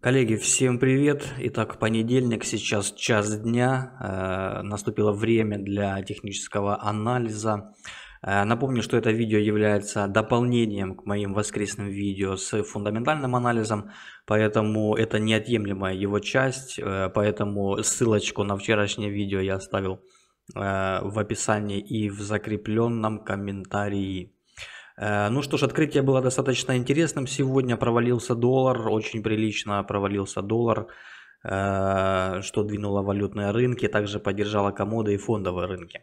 Коллеги, всем привет! Итак, понедельник, сейчас час дня, э, наступило время для технического анализа. Э, напомню, что это видео является дополнением к моим воскресным видео с фундаментальным анализом, поэтому это неотъемлемая его часть, э, поэтому ссылочку на вчерашнее видео я оставил в описании и в закрепленном комментарии. Э, ну что ж, открытие было достаточно интересным сегодня. Провалился доллар, очень прилично провалился доллар, э, что двинуло валютные рынки, также поддержало комоды и фондовые рынки.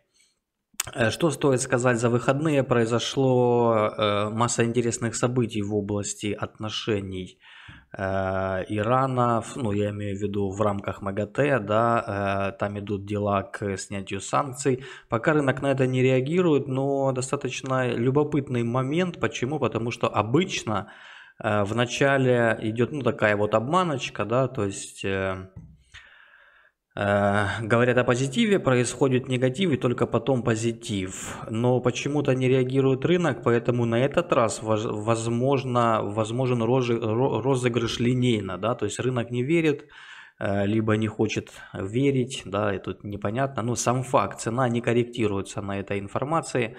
Э, что стоит сказать за выходные? Произошло масса интересных событий в области отношений Э, Ирана, ну я имею в виду в рамках МАГАТЭ, да, э, там идут дела к снятию санкций. Пока рынок на это не реагирует, но достаточно любопытный момент. Почему? Потому что обычно э, в начале идет ну, такая вот обманочка, да, то есть Э, говорят о позитиве, происходит негатив и только потом позитив. Но почему-то не реагирует рынок, поэтому на этот раз возможно, возможен розыгрыш линейно. Да? То есть рынок не верит, э, либо не хочет верить, да, и тут непонятно. Но ну, сам факт, цена не корректируется на этой информации,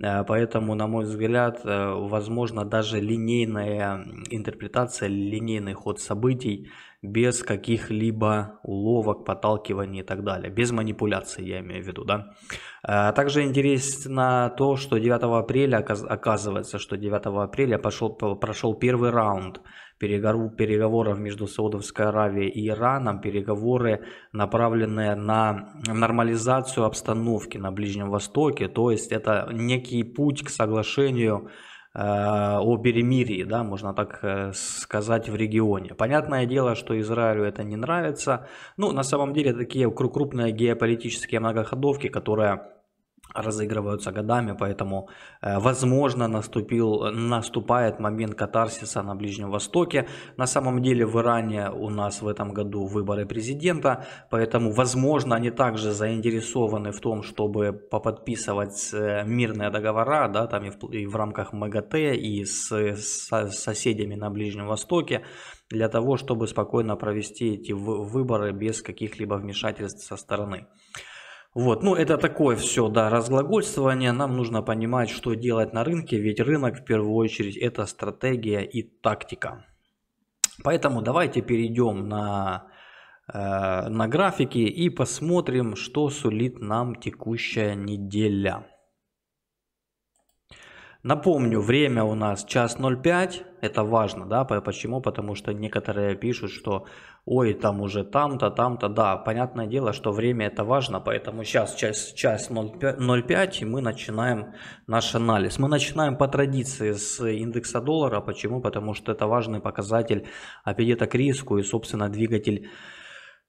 э, поэтому, на мой взгляд, возможно даже линейная интерпретация, линейный ход событий – без каких-либо уловок, подталкиваний и так далее, без манипуляций, я имею в виду, да. А, также интересно то, что 9 апреля, оказывается, что 9 апреля пошел, прошел первый раунд переговоров между Саудовской Аравией и Ираном, переговоры, направленные на нормализацию обстановки на Ближнем Востоке, то есть это некий путь к соглашению Э, о перемирии, да, можно так э, сказать, в регионе. Понятное дело, что Израилю это не нравится. Ну, на самом деле, такие крупные геополитические многоходовки, которые разыгрываются годами, поэтому, э, возможно, наступил, наступает момент катарсиса на Ближнем Востоке. На самом деле в Иране у нас в этом году выборы президента, поэтому, возможно, они также заинтересованы в том, чтобы поподписывать э, мирные договора, да, там и в, и в рамках МГТ, и с, с соседями на Ближнем Востоке, для того, чтобы спокойно провести эти выборы без каких-либо вмешательств со стороны. Вот, ну это такое все, да, разглагольствование. Нам нужно понимать, что делать на рынке, ведь рынок в первую очередь это стратегия и тактика. Поэтому давайте перейдем на, э, на графики и посмотрим, что сулит нам текущая неделя. Напомню, время у нас час 05, это важно, да, почему? Потому что некоторые пишут, что ой, там уже там-то, там-то, да, понятное дело, что время это важно, поэтому сейчас час, час 0,5, и мы начинаем наш анализ. Мы начинаем по традиции с индекса доллара, почему? Потому что это важный показатель аппетита к риску и, собственно, двигатель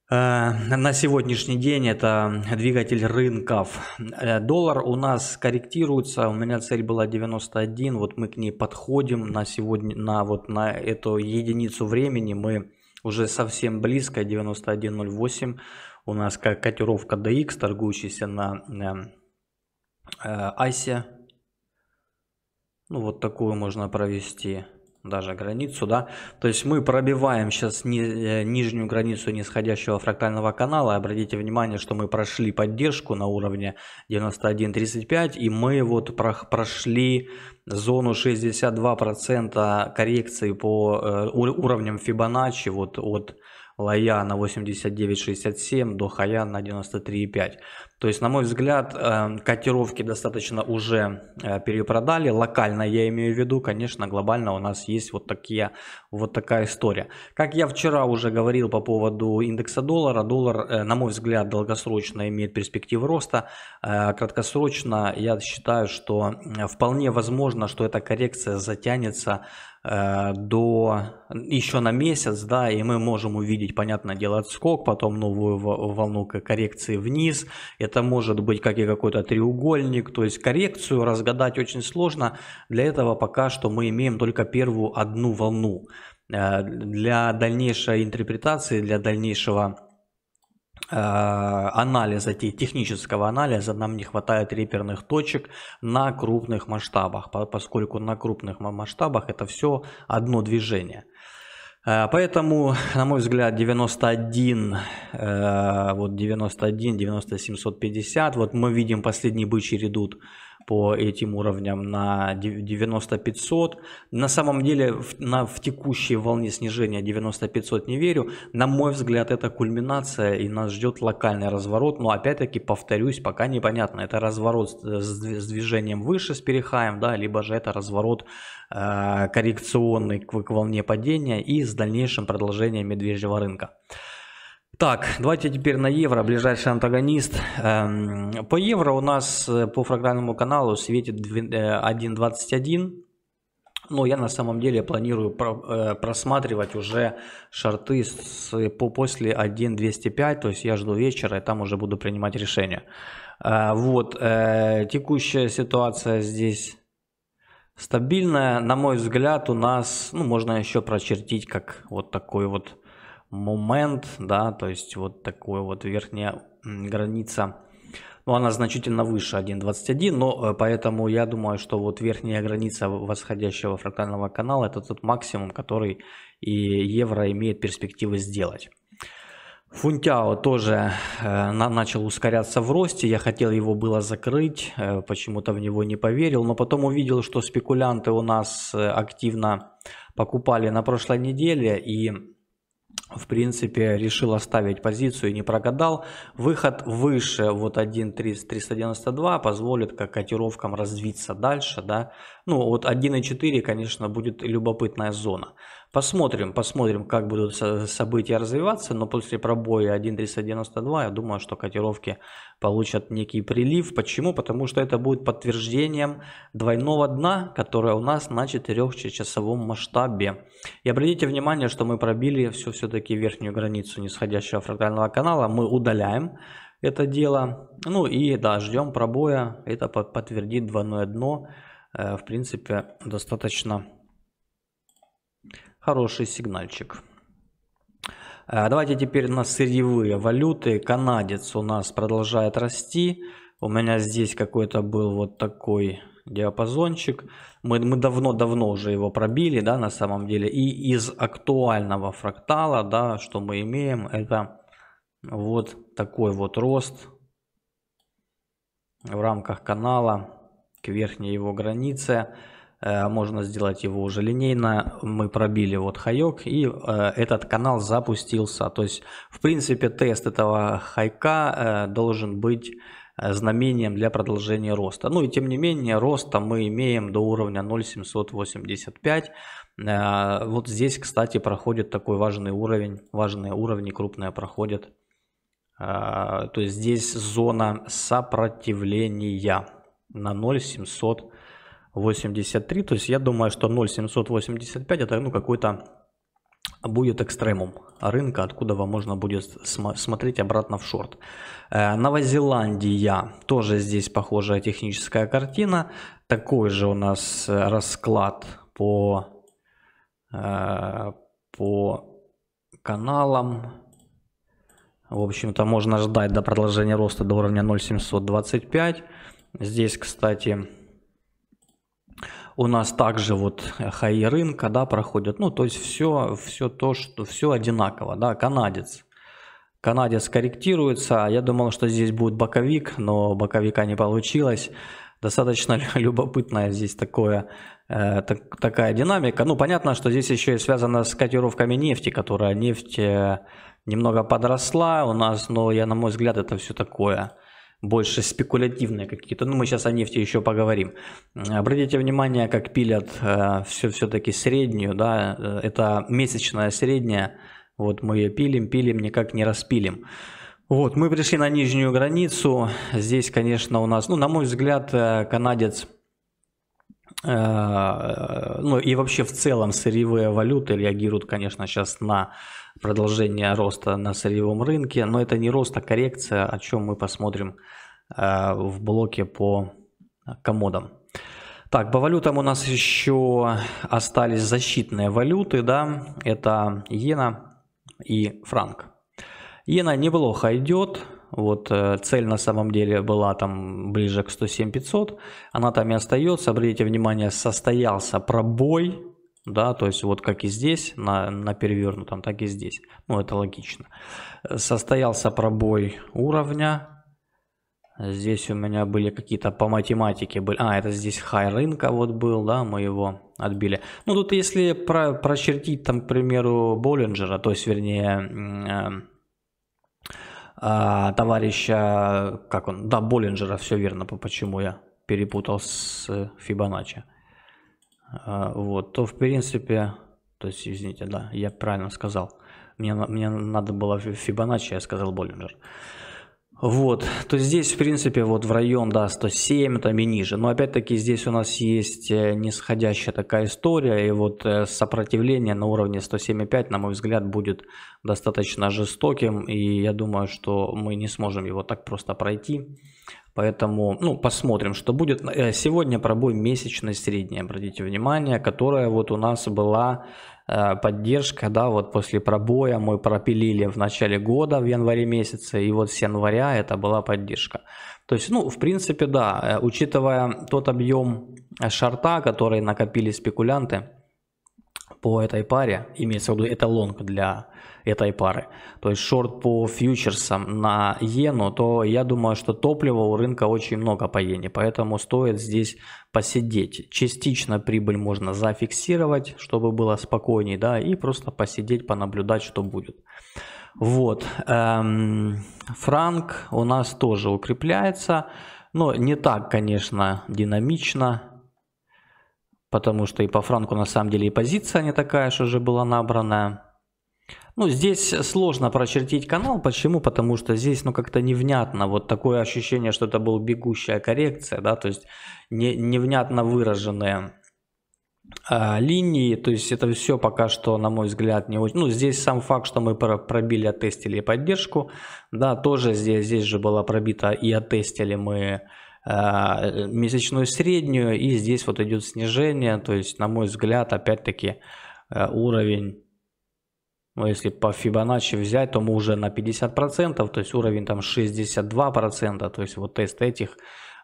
э, на сегодняшний день это двигатель рынков. Э, доллар у нас корректируется. У меня цель была 91. Вот мы к ней подходим на сегодня, на вот на эту единицу времени мы уже совсем близко, 91.08. У нас как котировка DX, торгующаяся на э, э, ICE. Ну, вот такую можно провести даже границу, да. То есть мы пробиваем сейчас ни, э, нижнюю границу нисходящего фрактального канала. Обратите внимание, что мы прошли поддержку на уровне 91.35, и мы вот про прошли зону 62% коррекции по э, уровням Фибоначчи вот от Лая на 89,67, до Хая на 93,5. То есть, на мой взгляд, э, котировки достаточно уже э, перепродали. Локально я имею в виду, конечно, глобально у нас есть вот, такие, вот такая история. Как я вчера уже говорил по поводу индекса доллара, доллар, э, на мой взгляд, долгосрочно имеет перспективы роста. Краткосрочно я считаю, что вполне возможно, что эта коррекция затянется Э, до еще на месяц, да, и мы можем увидеть, понятное дело, отскок, потом новую волну коррекции вниз. Это может быть как и какой-то треугольник, то есть коррекцию разгадать очень сложно. Для этого пока что мы имеем только первую одну волну. Э, для дальнейшей интерпретации, для дальнейшего Э, анализа, технического анализа нам не хватает реперных точек на крупных масштабах, поскольку на крупных масштабах это все одно движение. Э, поэтому, на мой взгляд, 91, э, вот 91, 9750, вот мы видим последний бычий редут по этим уровням на 9500. На самом деле в, на, в текущей волне снижения 9500 не верю. На мой взгляд это кульминация и нас ждет локальный разворот. Но опять-таки повторюсь, пока непонятно. Это разворот с, с движением выше, с перехаем, да, либо же это разворот э, коррекционный к, к волне падения и с дальнейшим продолжением медвежьего рынка. Так, давайте теперь на евро, ближайший антагонист. Эм, по евро у нас э, по фрагментному каналу светит 1.21. Э, Но я на самом деле планирую э, просматривать уже шарты с, по, после 1.205, то есть я жду вечера и там уже буду принимать решение. Вот, текущая ситуация здесь стабильная. На мой взгляд, у нас, ну, можно еще прочертить как вот такой вот момент, да, то есть вот такой вот верхняя граница, ну, она значительно выше 1.21, но э, поэтому я думаю, что вот верхняя граница восходящего фрактального канала это тот максимум, который и евро имеет перспективы сделать. Фунтяо тоже э, начал ускоряться в росте, я хотел его было закрыть, э, почему-то в него не поверил, но потом увидел, что спекулянты у нас активно покупали на прошлой неделе и в принципе, решил оставить позицию и не прогадал. Выход выше, вот 1.392 позволит как котировкам развиться дальше, да. Ну, вот 1.4, конечно, будет любопытная зона. Посмотрим, посмотрим, как будут события развиваться, но после пробоя 1.392 я думаю, что котировки получат некий прилив. Почему? Потому что это будет подтверждением двойного дна, которое у нас на 4-часовом масштабе. И обратите внимание, что мы пробили всю все-таки верхнюю границу нисходящего фрактального канала, мы удаляем это дело. Ну и да, ждем пробоя, это подтвердит двойное дно. Э, в принципе, достаточно Хороший сигнальчик. Э, давайте теперь на сырьевые валюты. Канадец у нас продолжает расти. У меня здесь какой-то был вот такой диапазончик. Мы мы давно-давно уже его пробили, да, на самом деле. И из актуального фрактала, да, что мы имеем, это вот такой вот рост в рамках канала к верхней его границе. Э, можно сделать его уже линейно. Мы пробили вот хайок, и э, этот канал запустился. То есть, в принципе, тест этого хайка э, должен быть знамением для продолжения роста. Ну и тем не менее, роста мы имеем до уровня 0,785. Вот здесь, кстати, проходит такой важный уровень, важные уровни крупные проходят. То есть здесь зона сопротивления на 0,785. 83. То есть я думаю, что 0,785 это ну, какой-то будет экстремум рынка, откуда вам можно будет см смотреть обратно в шорт. Э, Новозеландия. Тоже здесь похожая техническая картина. Такой же у нас расклад по, э, по каналам. В общем-то, можно ждать до продолжения роста до уровня 0,725. Здесь, кстати, у нас также вот хаи рынка, да, проходят, ну, то есть все, все то, что, все одинаково, да, канадец. Канадец корректируется, а я думал, что здесь будет боковик, но боковика не получилось. Достаточно любопытная здесь такое, э, так, такая динамика. Ну, понятно, что здесь еще и связано с котировками нефти, которая нефть э, немного подросла у нас, но я, на мой взгляд, это все такое больше спекулятивные какие-то. Ну, мы сейчас о нефти еще поговорим. Э, обратите внимание, как пилят э, все, все-таки среднюю, да, э, это месячная средняя. Вот мы ее пилим, пилим, никак не распилим. Вот, мы пришли на нижнюю границу. Здесь, конечно, у нас, ну, на мой взгляд, э, канадец – Э, ну и вообще в целом сырьевые валюты реагируют, конечно, сейчас на продолжение роста на сырьевом рынке, но это не рост, а коррекция, о чем мы посмотрим э, в блоке по комодам. Так, по валютам у нас еще остались защитные валюты, да, это иена и франк. Иена неплохо идет, вот э, цель на самом деле была там ближе к 107-500. Она там и остается. Обратите внимание, состоялся пробой. Да, то есть вот как и здесь, на, на перевернутом, так и здесь. Ну, это логично. Состоялся пробой уровня. Здесь у меня были какие-то по математике. были. А, это здесь хай рынка вот был, да, мы его отбили. Ну, тут если про, прочертить там, к примеру, Боллинджера, то есть, вернее, э, а, товарища, как он, да, Боллинджера, все верно, почему я перепутал с Фибоначчи. Э, вот, то в принципе, то есть, извините, да, я правильно сказал. Мне, мне надо было Фибоначчи, я сказал Боллинджер. Э, вот, то здесь, в принципе, вот в район, да, 107 там и ниже. Но опять-таки здесь у нас есть э, нисходящая такая история, и вот э, сопротивление на уровне 107,5, на мой взгляд, будет достаточно жестоким, и я думаю, что мы не сможем его так просто пройти. Поэтому, ну, посмотрим, что будет. Э, сегодня пробой месячной средней, обратите внимание, которая вот у нас была Э, поддержка, да, вот после пробоя мы пропилили в начале года, в январе месяце, и вот с января это была поддержка. То есть, ну, в принципе, да, э, учитывая тот объем шарта, который накопили спекулянты, по этой паре, имеется в виду это лонг для этой пары, то есть шорт по фьючерсам на иену, то я думаю, что топлива у рынка очень много по иене, поэтому стоит здесь посидеть. Частично прибыль можно зафиксировать, чтобы было спокойнее да, и просто посидеть, понаблюдать, что будет. Вот, эм, франк у нас тоже укрепляется, но не так, конечно, динамично, потому что и по франку на самом деле и позиция не такая же уже была набрана. Ну, здесь сложно прочертить канал. Почему? Потому что здесь, ну, как-то невнятно. Вот такое ощущение, что это был бегущая коррекция, да, то есть не, невнятно выраженные э, линии. То есть это все пока что, на мой взгляд, не очень... Ну, здесь сам факт, что мы пробили, оттестили поддержку, да, тоже здесь, здесь же была пробита и оттестили мы Э, месячную среднюю, и здесь вот идет снижение, то есть, на мой взгляд, опять-таки э, уровень, ну, если по Fibonacci взять, то мы уже на 50%, то есть уровень там 62%, то есть вот тест этих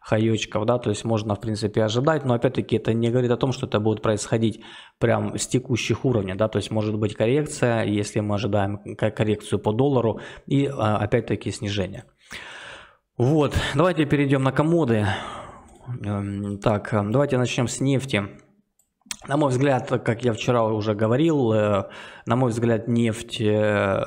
хаечков, да, то есть можно, в принципе, ожидать, но опять-таки это не говорит о том, что это будет происходить прям с текущих уровней, да, то есть может быть коррекция, если мы ожидаем коррекцию по доллару и, а, опять-таки, снижение. Вот, давайте перейдем на комоды. Эм, так, эм, давайте начнем с нефти. На мой взгляд, как я вчера уже говорил, э, на мой взгляд, нефть э,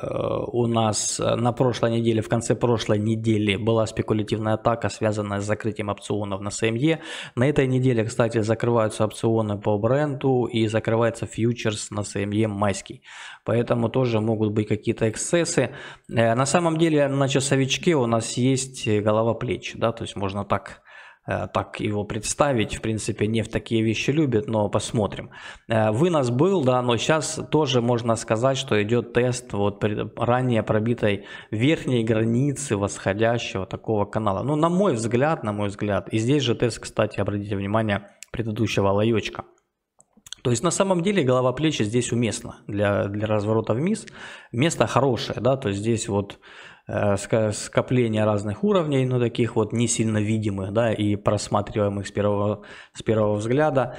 у нас на прошлой неделе, в конце прошлой недели была спекулятивная атака, связанная с закрытием опционов на СМЕ. На этой неделе, кстати, закрываются опционы по бренду и закрывается фьючерс на СМЕ майский. Поэтому тоже могут быть какие-то эксцессы. Э, на самом деле на часовичке у нас есть голова плеч, да, то есть можно так Э, так его представить. В принципе, не в такие вещи любит, но посмотрим. Э, Вынос был, да, но сейчас тоже можно сказать, что идет тест вот ранее пробитой верхней границы восходящего такого канала. Ну, на мой взгляд, на мой взгляд, и здесь же тест, кстати, обратите внимание, предыдущего лаечка. То есть на самом деле голова плечи здесь уместно для, для разворота вниз. Место хорошее, да, то есть здесь вот Э, скопления разных уровней, но ну, таких вот не сильно видимых, да, и просматриваемых с первого, с первого взгляда.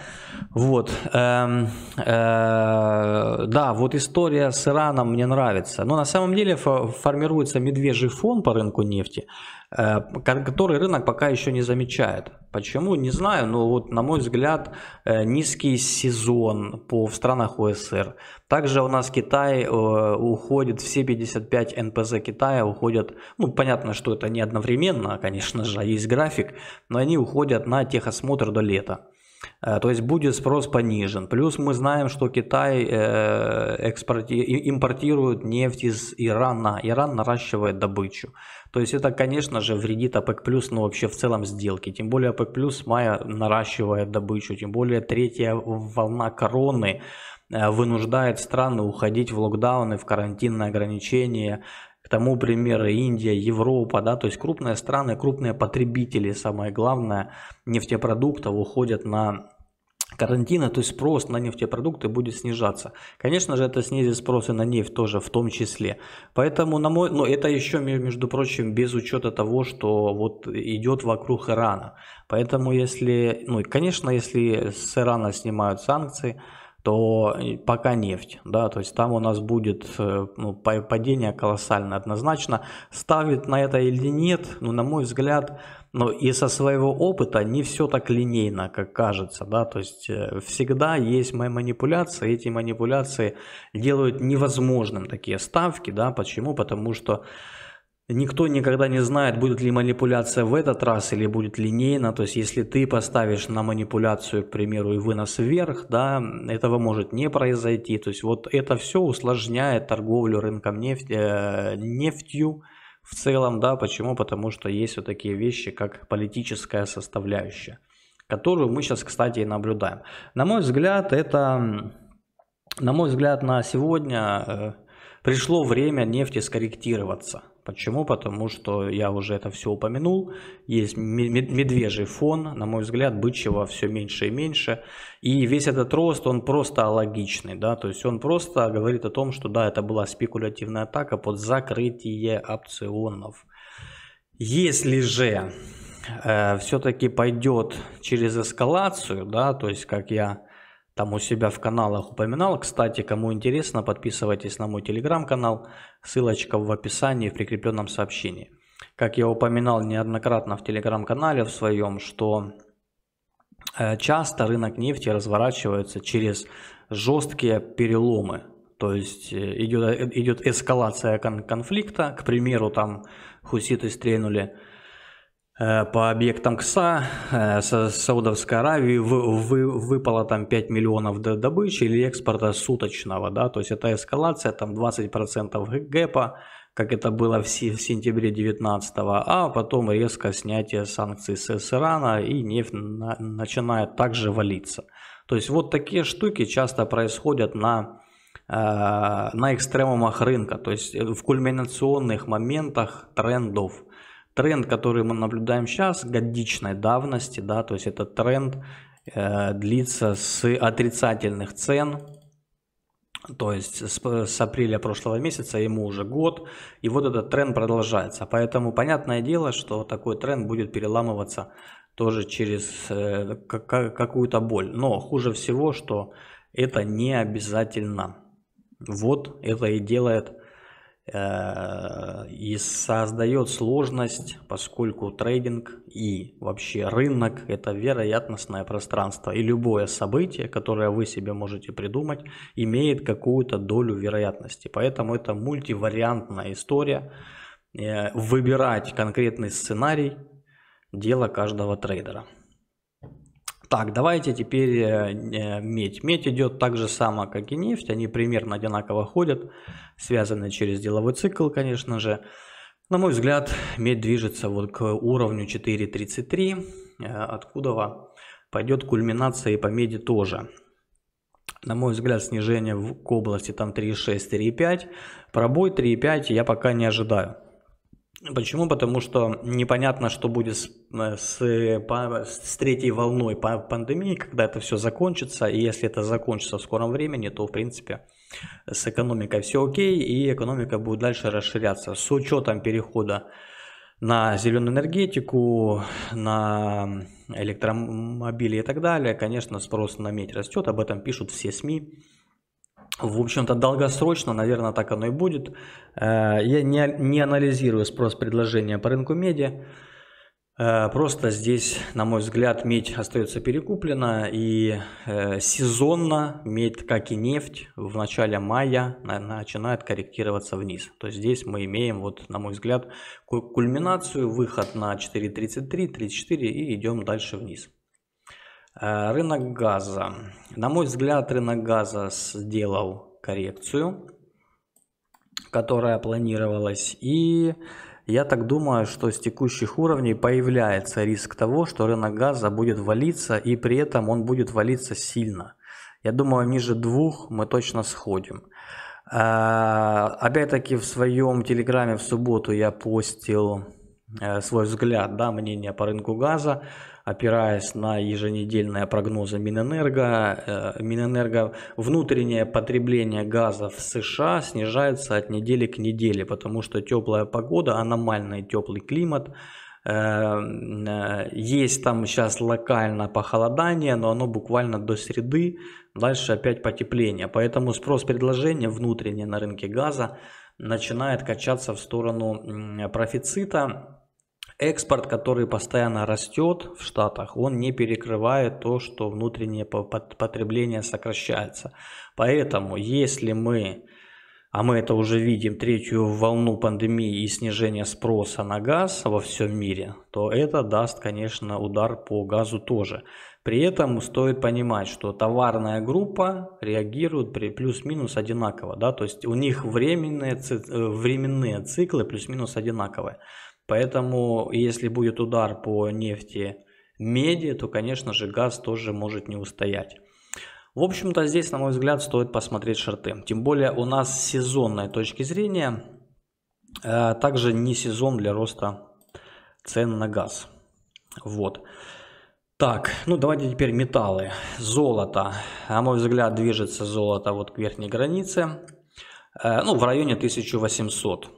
Вот. Эм, э, да, вот история с Ираном мне нравится. Но на самом деле формируется медвежий фон по рынку нефти, э, который рынок пока еще не замечает. Почему? Не знаю, но вот на мой взгляд э, низкий сезон по, в странах ОСР – также у нас Китай э, уходит, все 55 НПЗ Китая уходят, ну понятно, что это не одновременно, конечно же, а есть график, но они уходят на техосмотр до лета. Э, то есть будет спрос понижен. Плюс мы знаем, что Китай э, импортирует нефть из Ирана. Иран наращивает добычу. То есть это, конечно же, вредит ОПЕК+, плюс, но вообще в целом сделки. Тем более ОПЕК+, плюс мая наращивает добычу. Тем более третья волна короны Э, вынуждает страны уходить в локдауны, в карантинные ограничения. К тому примеры Индия, Европа, да, то есть крупные страны, крупные потребители, самое главное, нефтепродуктов уходят на карантина, то есть спрос на нефтепродукты будет снижаться. Конечно же, это снизит спрос и на нефть тоже в том числе. Поэтому, на мой, но это еще, между прочим, без учета того, что вот идет вокруг Ирана. Поэтому, если, ну, конечно, если с Ирана снимают санкции, то пока нефть, да, то есть там у нас будет э, ну, падение колоссальное однозначно. Ставит на это или нет, ну, на мой взгляд, ну, и со своего опыта не все так линейно, как кажется, да, то есть э, всегда есть мои манипуляции, эти манипуляции делают невозможным такие ставки, да, почему? Потому что Никто никогда не знает, будет ли манипуляция в этот раз или будет линейно. То есть, если ты поставишь на манипуляцию, к примеру, и вынос вверх, да, этого может не произойти. То есть, вот это все усложняет торговлю рынком нефти, э, нефтью в целом, да. Почему? Потому что есть вот такие вещи, как политическая составляющая, которую мы сейчас, кстати, и наблюдаем. На мой взгляд, это, на мой взгляд, на сегодня э, пришло время нефти скорректироваться. Почему? Потому что я уже это все упомянул. Есть медвежий фон, на мой взгляд, бычьего все меньше и меньше. И весь этот рост, он просто логичный, да, то есть он просто говорит о том, что да, это была спекулятивная атака под закрытие опционов. Если же э, все-таки пойдет через эскалацию, да, то есть как я там у себя в каналах упоминал. Кстати, кому интересно, подписывайтесь на мой телеграм-канал, ссылочка в описании в прикрепленном сообщении. Как я упоминал неоднократно в телеграм-канале в своем, что э, часто рынок нефти разворачивается через жесткие переломы. То есть э, идет, э, идет эскалация кон конфликта, к примеру, там хуситы стрельнули Э, по объектам КСА э, с Саудовской Аравии выпало там 5 миллионов добычи или экспорта суточного, да, то есть это эскалация, там 20% гэпа, как это было в, в сентябре 19 а потом резко снятие санкций с, Ирана и нефть начинает также валиться. То есть вот такие штуки часто происходят на э, на экстремумах рынка, то есть в кульминационных моментах трендов тренд, который мы наблюдаем сейчас, годичной давности, да, то есть этот тренд э, длится с отрицательных цен, то есть с, с апреля прошлого месяца ему уже год, и вот этот тренд продолжается. Поэтому понятное дело, что такой тренд будет переламываться тоже через э, какую-то боль. Но хуже всего, что это не обязательно. Вот это и делает Э, и создает сложность, поскольку трейдинг и вообще рынок – это вероятностное пространство. И любое событие, которое вы себе можете придумать, имеет какую-то долю вероятности. Поэтому это мультивариантная история. Э, выбирать конкретный сценарий – дело каждого трейдера. Так, давайте теперь э, э, медь. Медь идет так же само, как и нефть. Они примерно одинаково ходят, связаны через деловой цикл, конечно же. На мой взгляд, медь движется вот к уровню 4.33, э, откуда пойдет кульминация и по меди тоже. На мой взгляд, снижение в, области там 3.6, 3.5. Пробой 3.5 я пока не ожидаю. Почему? Потому что непонятно, что будет с, э, с, с третьей волной пандемии, когда это все закончится. И если это закончится в скором времени, то, в принципе, с экономикой все окей, и экономика будет дальше расширяться. С учетом перехода на зеленую энергетику, на электромобили и так далее, конечно, спрос на медь растет, об этом пишут все СМИ. В общем-то, долгосрочно, наверное, так оно и будет. Э, я не, не анализирую спрос-предложение по рынку меди. Э, просто здесь, на мой взгляд, медь остается перекуплена, и э, сезонно медь, как и нефть, в начале мая начинает корректироваться вниз. То есть здесь мы имеем, вот, на мой взгляд, кульминацию, выход на 4.33, 34 и идем дальше вниз. Э, рынок газа. На мой взгляд, рынок газа сделал коррекцию, которая планировалась. И я так думаю, что с текущих уровней появляется риск того, что рынок газа будет валиться, и при этом он будет валиться сильно. Я думаю, ниже двух мы точно сходим. Э, опять-таки в своем телеграме в субботу я постил э, свой взгляд, да, мнение по рынку газа опираясь на еженедельные прогнозы Минэнерго. Э, Минэнерго внутреннее потребление газа в США снижается от недели к неделе, потому что теплая погода, аномальный теплый климат, э, э, есть там сейчас локально похолодание, но оно буквально до среды, дальше опять потепление. Поэтому спрос-предложение внутреннее на рынке газа начинает качаться в сторону профицита экспорт, который постоянно растет в Штатах, он не перекрывает то, что внутреннее потребление сокращается. Поэтому, если мы, а мы это уже видим, третью волну пандемии и снижение спроса на газ во всем мире, то это даст, конечно, удар по газу тоже. При этом стоит понимать, что товарная группа реагирует при плюс-минус одинаково, да, то есть у них временные, э, временные циклы плюс-минус одинаковые. Поэтому, если будет удар по нефти меди, то, конечно же, газ тоже может не устоять. В общем-то, здесь, на мой взгляд, стоит посмотреть шорты. Тем более у нас с сезонной точки зрения э, также не сезон для роста цен на газ. Вот. Так, ну давайте теперь металлы. Золото. На мой взгляд, движется золото вот к верхней границе. Э, ну, в районе 1800.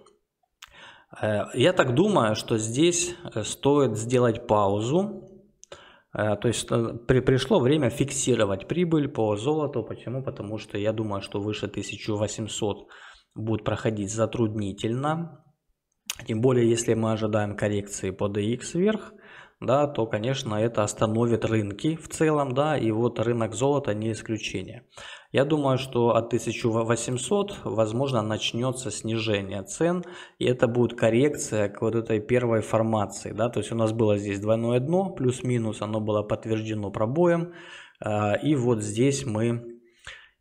Э, я так думаю, что здесь э, стоит сделать паузу. Э, то есть пришло время фиксировать прибыль по золоту. Почему? Потому что я думаю, что выше 1800 будет проходить затруднительно. Тем более, если мы ожидаем коррекции по DX вверх, да, то, конечно, это остановит рынки в целом, да, и вот рынок золота не исключение. Я думаю, что от 1800, возможно, начнется снижение цен, и это будет коррекция к вот этой первой формации, да, то есть у нас было здесь двойное дно, плюс-минус, оно было подтверждено пробоем, а, и вот здесь мы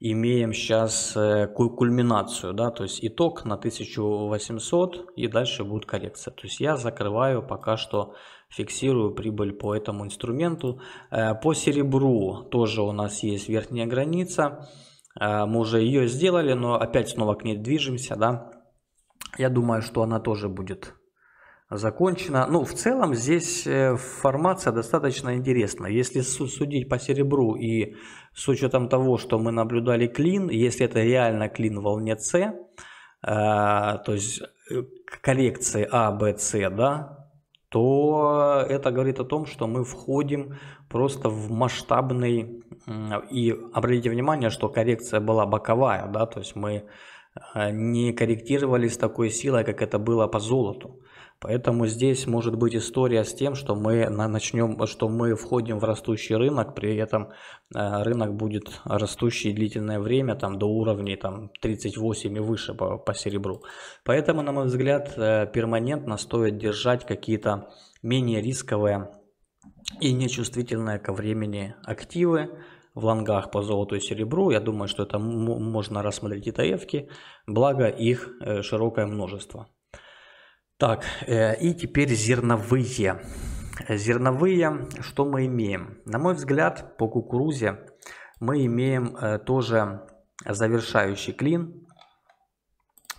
имеем сейчас э, кульминацию, да, то есть итог на 1800 и дальше будет коррекция. То есть я закрываю пока что фиксирую прибыль по этому инструменту. Э, по серебру тоже у нас есть верхняя граница. Э, мы уже ее сделали, но опять снова к ней движемся. Да? Я думаю, что она тоже будет закончена. Ну, в целом здесь э, формация достаточно интересная Если судить по серебру и с учетом того, что мы наблюдали клин, если это реально клин в волне С, то есть коррекции А, Б, С, да, то это говорит о том, что мы входим просто в масштабный, и обратите внимание, что коррекция была боковая, да, то есть мы э, не корректировали с такой силой, как это было по золоту. Поэтому здесь может быть история с тем, что мы начнем, что мы входим в растущий рынок, при этом э, рынок будет растущий длительное время, там до уровней там, 38 и выше по, по серебру. Поэтому, на мой взгляд, э, перманентно стоит держать какие-то менее рисковые и нечувствительные ко времени активы, в лонгах по золоту и серебру. Я думаю, что это можно рассмотреть и ки благо их э, широкое множество. Так, э, и теперь зерновые. Зерновые, что мы имеем? На мой взгляд, по кукурузе мы имеем э, тоже завершающий клин.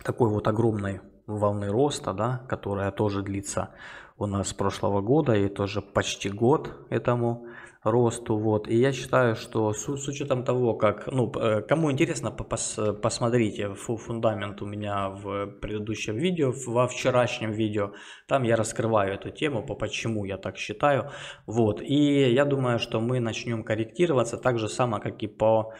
Такой вот огромный волны роста, да, которая тоже длится у нас с прошлого года и тоже почти год этому росту. Вот. И я считаю, что с, с учетом того, как, ну, э, кому интересно, пос, посмотрите фундамент у меня в предыдущем видео, во вчерашнем видео, там я раскрываю эту тему, по почему я так считаю. Вот. И я думаю, что мы начнем корректироваться так же само, как и по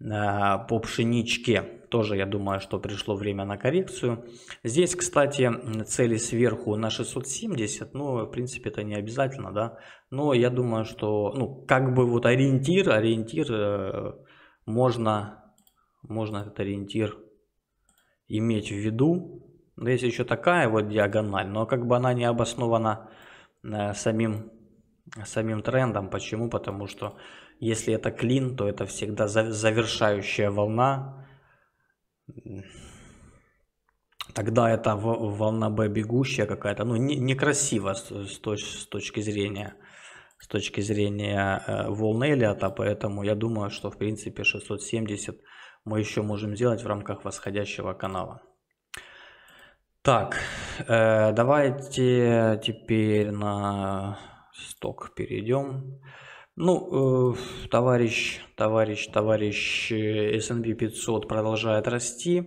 Э, по пшеничке тоже, я думаю, что пришло время на коррекцию. Здесь, кстати, цели сверху на 670, ну, в принципе, это не обязательно, да. Но я думаю, что, ну, как бы вот ориентир, ориентир э, можно, можно этот ориентир иметь в виду. Но есть еще такая вот диагональ, но как бы она не обоснована э, самим, самим трендом. Почему? Потому что если это клин, то это всегда завершающая волна. Тогда это волна Б бегущая какая-то. Ну, не, некрасиво с, точ, с точки зрения с точки зрения э, волн Эллиота, поэтому я думаю, что в принципе 670 мы еще можем сделать в рамках восходящего канала. Так, э, давайте теперь на сток перейдем. Ну, э, товарищ, товарищ, товарищ э, S&P 500 продолжает расти.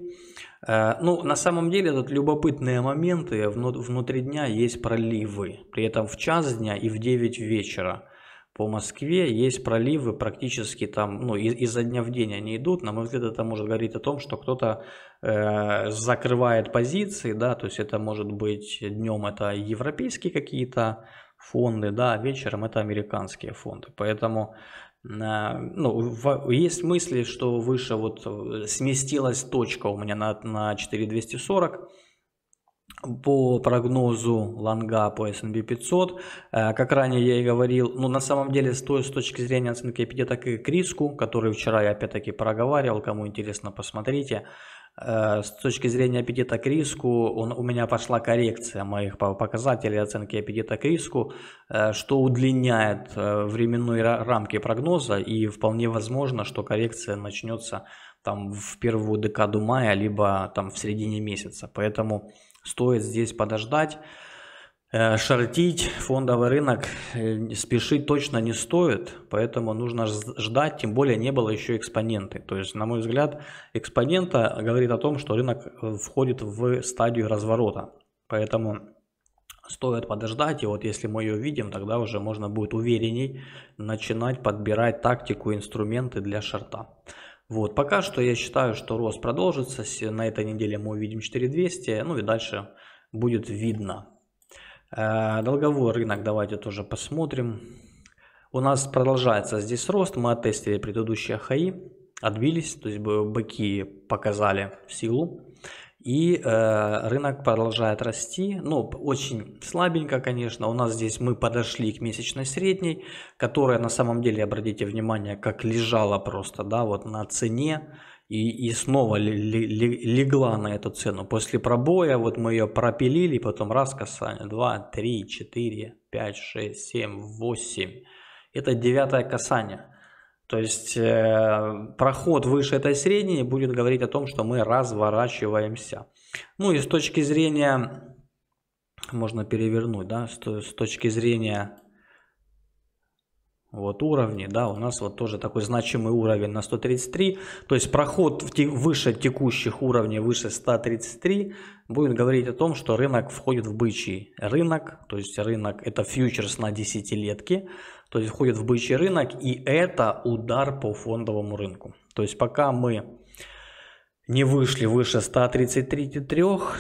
Э, ну, на самом деле, тут любопытные моменты. Внутри дня есть проливы. При этом в час дня и в 9 вечера по Москве есть проливы практически там, ну, из- изо дня в день они идут. На мой взгляд, это может говорить о том, что кто-то э, закрывает позиции, да, то есть это может быть днем это европейские какие-то фонды, да, вечером это американские фонды. Поэтому э, ну, есть мысли, что выше вот э, сместилась точка у меня на, на 4240 по прогнозу лонга по S&P 500, э, как ранее я и говорил, ну на самом деле с, той, с точки зрения оценки аппетита к риску, который вчера я опять-таки проговаривал, кому интересно, посмотрите, Э, с точки зрения аппетита к риску, он, у меня пошла коррекция моих показателей оценки аппетита к риску, э, что удлиняет э, временные рамки прогноза, и вполне возможно, что коррекция начнется там в первую декаду мая, либо там в середине месяца. Поэтому стоит здесь подождать. Э, шортить фондовый рынок э, спешить точно не стоит, поэтому нужно ждать, тем более не было еще экспоненты. То есть, на мой взгляд, экспонента говорит о том, что рынок э, входит в стадию разворота. Поэтому стоит подождать, и вот если мы ее видим, тогда уже можно будет уверенней начинать подбирать тактику, инструменты для шорта. Вот, пока что я считаю, что рост продолжится, на этой неделе мы увидим 4200, ну и дальше будет видно. Э, Долговой рынок давайте тоже посмотрим. У нас продолжается здесь рост. Мы оттестили предыдущие хаи, отбились, то есть быки показали силу. И э, рынок продолжает расти, ну очень слабенько, конечно. У нас здесь мы подошли к месячной средней, которая на самом деле, обратите внимание, как лежала просто, да, вот на цене и, и снова легла на эту цену. После пробоя вот мы ее пропилили, потом раз касание, два, три, четыре, пять, шесть, семь, восемь. Это девятое касание. То есть э, проход выше этой средней будет говорить о том, что мы разворачиваемся. Ну и с точки зрения, можно перевернуть, да, с, с точки зрения вот уровни, да, у нас вот тоже такой значимый уровень на 133, то есть проход в те, выше текущих уровней, выше 133, будет говорить о том, что рынок входит в бычий рынок, то есть рынок это фьючерс на десятилетки, то есть входит в бычий рынок и это удар по фондовому рынку. То есть пока мы не вышли выше 133,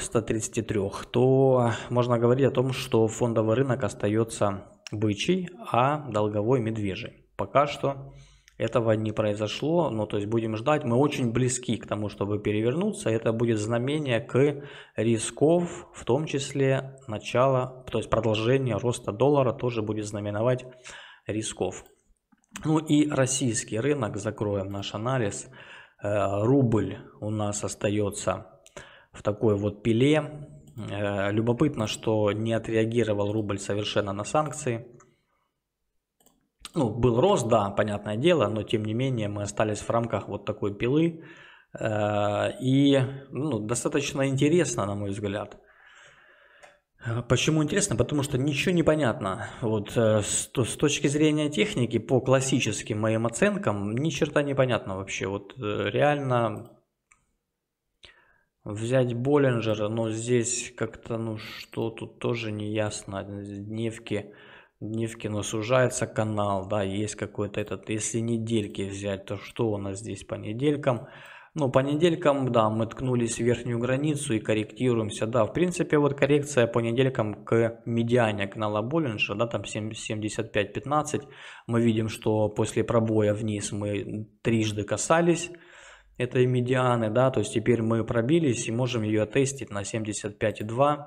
133, то можно говорить о том, что фондовый рынок остается бычий, а долговой медвежий. Пока что этого не произошло, но ну, то есть будем ждать. Мы очень близки к тому, чтобы перевернуться. Это будет знамение к рисков, в том числе начало, то есть продолжение роста доллара тоже будет знаменовать рисков. Ну и российский рынок, закроем наш анализ. Э, рубль у нас остается в такой вот пиле Э, любопытно, что не отреагировал рубль совершенно на санкции. Ну, был рост, да, понятное дело, но тем не менее мы остались в рамках вот такой пилы. Э, и ну, достаточно интересно, на мой взгляд. Э, почему интересно? Потому что ничего не понятно. Вот с, точки зрения техники, по классическим моим оценкам, ни черта не понятно вообще. Вот реально Взять Боллинджера, но здесь как-то, ну, что тут тоже не ясно. Дневки, дневки, но сужается канал, да, есть какой-то этот. Если недельки взять, то что у нас здесь по неделькам? Ну, по неделькам, да, мы ткнулись в верхнюю границу и корректируемся. Да, в принципе, вот коррекция по неделькам к медиане канала Боллинджера, да, там 75-15. Мы видим, что после пробоя вниз мы трижды касались этой медианы, да, то есть теперь мы пробились и можем ее тестить на 75,2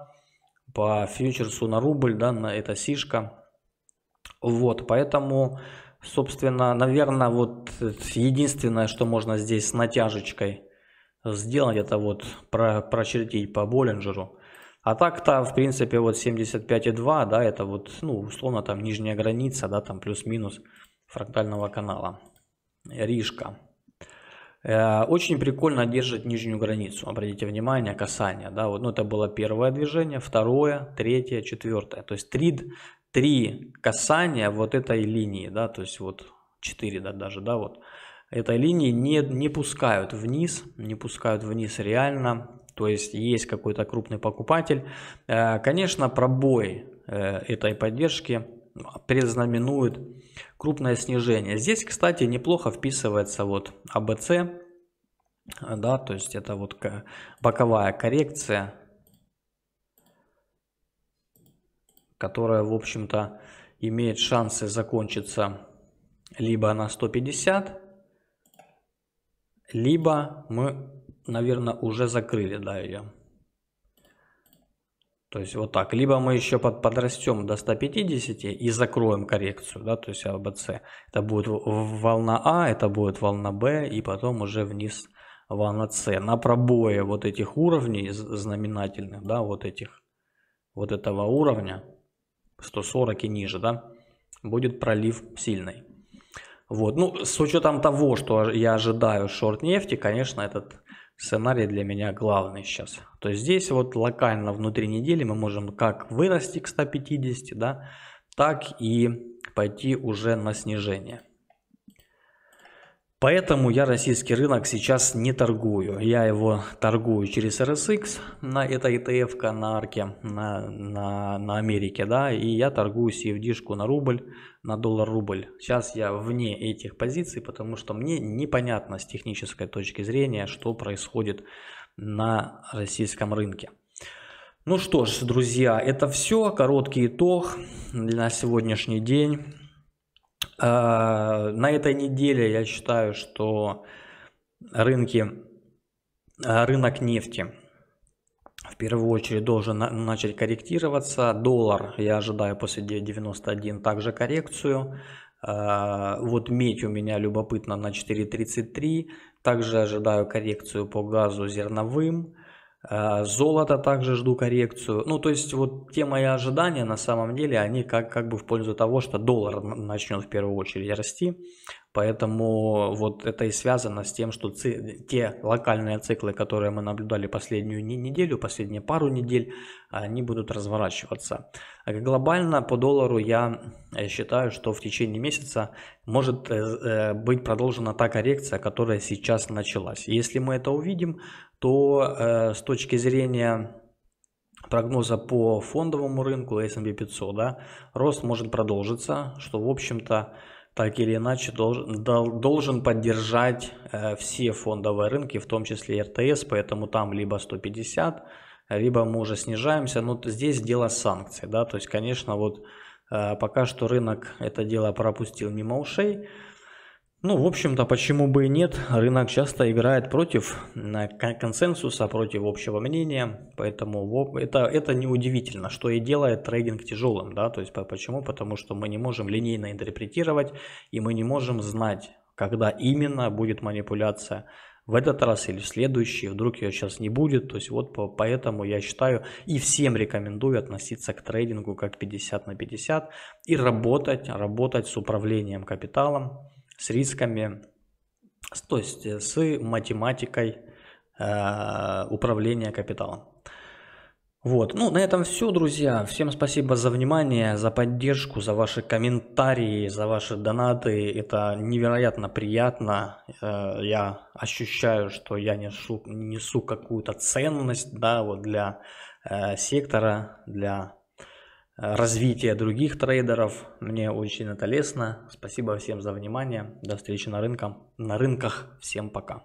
по фьючерсу на рубль, да, на это сишка. Вот, поэтому, собственно, наверное, вот единственное, что можно здесь с натяжечкой сделать, это вот про прочертить по Боллинджеру. А так-то, в принципе, вот 75,2, да, это вот, ну, условно, там нижняя граница, да, там плюс-минус фрактального канала. Ришка. Э, очень прикольно держит нижнюю границу, обратите внимание, касание. Да, вот, ну, это было первое движение, второе, третье, четвертое. То есть три, три касания вот этой линии, да, то есть вот четыре да, даже, да, вот. Этой линии не, не пускают вниз, не пускают вниз реально, то есть есть какой-то крупный покупатель. Э, конечно, пробой э, этой поддержки а, предзнаменует крупное снижение. Здесь, кстати, неплохо вписывается вот ABC, да, то есть это вот боковая коррекция, которая, в общем-то, имеет шансы закончиться либо на 150, либо мы, наверное, уже закрыли да, ее. То есть вот так. Либо мы еще под, подрастем до 150 и закроем коррекцию, да, то есть ABC. А это будет волна А, это будет волна Б и потом уже вниз волна С. На пробое вот этих уровней знаменательных, да, вот этих, вот этого уровня, 140 и ниже, да, будет пролив сильный. Вот, ну, с учетом того, что я ожидаю шорт нефти, конечно, этот сценарий для меня главный сейчас. То есть здесь вот локально внутри недели мы можем как вырасти к 150, да, так и пойти уже на снижение. Поэтому я российский рынок сейчас не торгую. Я его торгую через RSX, на это ETF на арке, на, на, на Америке, да, и я торгую CFD на рубль, на доллар-рубль. Сейчас я вне этих позиций, потому что мне непонятно с технической точки зрения, что происходит на российском рынке. Ну что ж, друзья, это все, короткий итог на сегодняшний день. Э, на этой неделе я считаю, что рынки, э, рынок нефти в первую очередь должен начать корректироваться. Доллар я ожидаю после 91 также коррекцию. Э, вот медь у меня любопытно на 4.33. Также ожидаю коррекцию по газу зерновым. Э, золото также жду коррекцию. Ну, то есть, вот те мои ожидания, на самом деле, они как, как бы в пользу того, что доллар начнет в первую очередь расти. Поэтому вот это и связано с тем, что те локальные циклы, которые мы наблюдали последнюю неделю, последние пару недель, они будут разворачиваться. А глобально по доллару я э, считаю, что в течение месяца может э, быть продолжена та коррекция, которая сейчас началась. Если мы это увидим, то э, с точки зрения прогноза по фондовому рынку S&P 500, да, рост может продолжиться, что, в общем-то, так или иначе должен, должен поддержать э, все фондовые рынки, в том числе РТС, поэтому там либо 150, либо мы уже снижаемся, но здесь дело санкций, да, то есть, конечно, вот э, пока что рынок это дело пропустил мимо ушей, ну, в общем-то, почему бы и нет, рынок часто играет против э, консенсуса, против общего мнения, поэтому это, это неудивительно, что и делает трейдинг тяжелым, да, то есть почему? Потому что мы не можем линейно интерпретировать и мы не можем знать, когда именно будет манипуляция, в этот раз или в следующий, вдруг ее сейчас не будет. То есть вот поэтому я считаю и всем рекомендую относиться к трейдингу как 50 на 50 и работать, работать с управлением капиталом, с рисками, то есть э, с математикой э, управления капиталом. Вот, ну на этом все, друзья. Всем спасибо за внимание, за поддержку, за ваши комментарии, за ваши донаты. Это невероятно приятно. Э, я ощущаю, что я несу, несу какую-то ценность да, вот для э, сектора, для развития других трейдеров. Мне очень это лестно. Спасибо всем за внимание. До встречи на, рынках. на рынках. Всем пока.